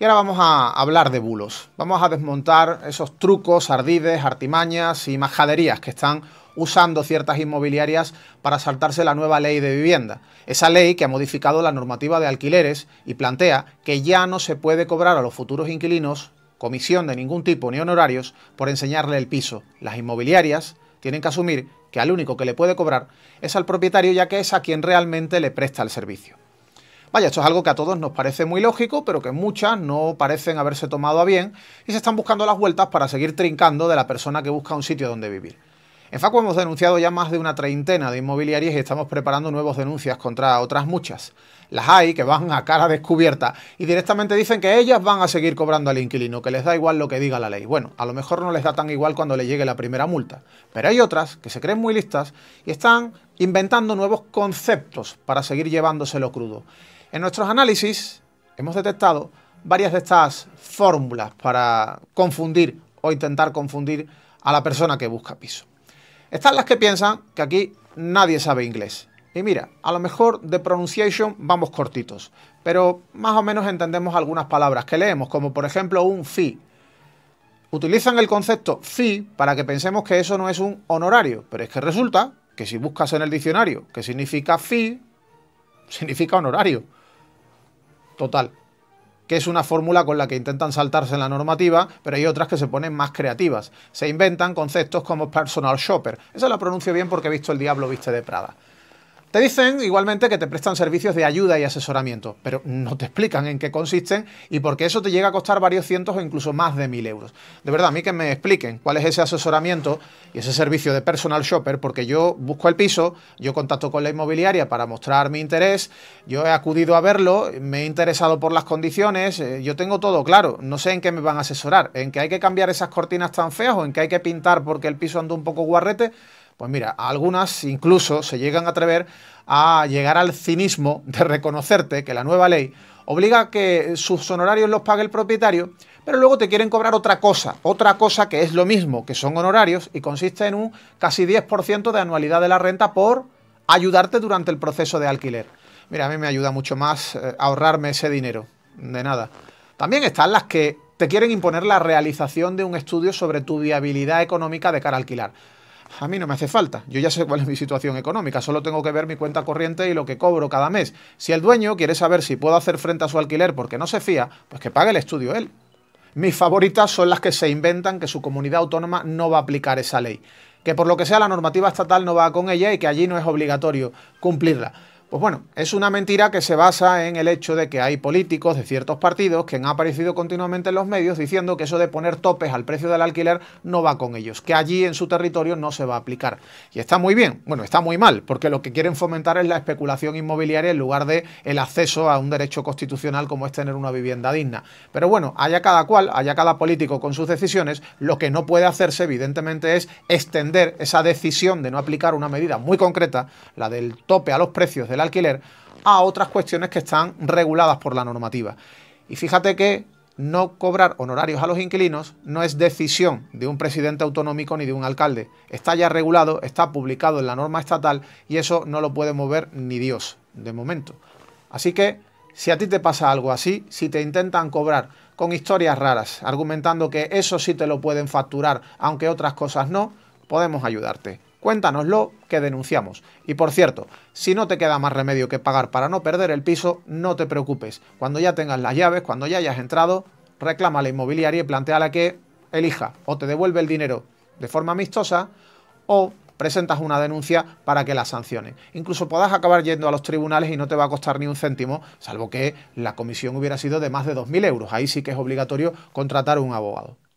Y ahora vamos a hablar de bulos. Vamos a desmontar esos trucos, ardides, artimañas y majaderías que están usando ciertas inmobiliarias para saltarse la nueva ley de vivienda. Esa ley que ha modificado la normativa de alquileres y plantea que ya no se puede cobrar a los futuros inquilinos comisión de ningún tipo ni honorarios por enseñarle el piso. Las inmobiliarias tienen que asumir que al único que le puede cobrar es al propietario ya que es a quien realmente le presta el servicio. Vaya, esto es algo que a todos nos parece muy lógico, pero que muchas no parecen haberse tomado a bien y se están buscando las vueltas para seguir trincando de la persona que busca un sitio donde vivir. En Facu hemos denunciado ya más de una treintena de inmobiliarias y estamos preparando nuevas denuncias contra otras muchas. Las hay que van a cara descubierta y directamente dicen que ellas van a seguir cobrando al inquilino, que les da igual lo que diga la ley. Bueno, a lo mejor no les da tan igual cuando le llegue la primera multa, pero hay otras que se creen muy listas y están inventando nuevos conceptos para seguir llevándoselo crudo. En nuestros análisis hemos detectado varias de estas fórmulas para confundir o intentar confundir a la persona que busca piso. Están las que piensan que aquí nadie sabe inglés. Y mira, a lo mejor de pronunciation vamos cortitos, pero más o menos entendemos algunas palabras que leemos, como por ejemplo un fee. Utilizan el concepto fee para que pensemos que eso no es un honorario, pero es que resulta que si buscas en el diccionario que significa fee, significa honorario total, que es una fórmula con la que intentan saltarse en la normativa, pero hay otras que se ponen más creativas. Se inventan conceptos como personal shopper. Esa la pronuncio bien porque he visto El Diablo Viste de Prada. Te dicen igualmente que te prestan servicios de ayuda y asesoramiento, pero no te explican en qué consisten y por qué eso te llega a costar varios cientos o incluso más de mil euros. De verdad, a mí que me expliquen cuál es ese asesoramiento y ese servicio de personal shopper, porque yo busco el piso, yo contacto con la inmobiliaria para mostrar mi interés, yo he acudido a verlo, me he interesado por las condiciones, eh, yo tengo todo claro, no sé en qué me van a asesorar, en que hay que cambiar esas cortinas tan feas o en que hay que pintar porque el piso anda un poco guarrete. Pues mira, algunas incluso se llegan a atrever a llegar al cinismo de reconocerte que la nueva ley obliga a que sus honorarios los pague el propietario, pero luego te quieren cobrar otra cosa, otra cosa que es lo mismo, que son honorarios y consiste en un casi 10% de anualidad de la renta por ayudarte durante el proceso de alquiler. Mira, a mí me ayuda mucho más eh, ahorrarme ese dinero, de nada. También están las que te quieren imponer la realización de un estudio sobre tu viabilidad económica de cara alquilar a mí no me hace falta. Yo ya sé cuál es mi situación económica, solo tengo que ver mi cuenta corriente y lo que cobro cada mes. Si el dueño quiere saber si puedo hacer frente a su alquiler porque no se fía, pues que pague el estudio él. Mis favoritas son las que se inventan que su comunidad autónoma no va a aplicar esa ley, que por lo que sea la normativa estatal no va con ella y que allí no es obligatorio cumplirla. Pues bueno, es una mentira que se basa en el hecho de que hay políticos de ciertos partidos que han aparecido continuamente en los medios diciendo que eso de poner topes al precio del alquiler no va con ellos, que allí en su territorio no se va a aplicar. Y está muy bien, bueno, está muy mal, porque lo que quieren fomentar es la especulación inmobiliaria en lugar de el acceso a un derecho constitucional como es tener una vivienda digna. Pero bueno, haya cada cual, haya cada político con sus decisiones, lo que no puede hacerse evidentemente es extender esa decisión de no aplicar una medida muy concreta, la del tope a los precios del alquiler a otras cuestiones que están reguladas por la normativa. Y fíjate que no cobrar honorarios a los inquilinos no es decisión de un presidente autonómico ni de un alcalde. Está ya regulado, está publicado en la norma estatal y eso no lo puede mover ni Dios de momento. Así que si a ti te pasa algo así, si te intentan cobrar con historias raras, argumentando que eso sí te lo pueden facturar, aunque otras cosas no, podemos ayudarte lo que denunciamos. Y por cierto, si no te queda más remedio que pagar para no perder el piso, no te preocupes. Cuando ya tengas las llaves, cuando ya hayas entrado, reclama la inmobiliaria y plantea la que elija o te devuelve el dinero de forma amistosa o presentas una denuncia para que la sancione. Incluso podás acabar yendo a los tribunales y no te va a costar ni un céntimo, salvo que la comisión hubiera sido de más de 2.000 euros. Ahí sí que es obligatorio contratar un abogado.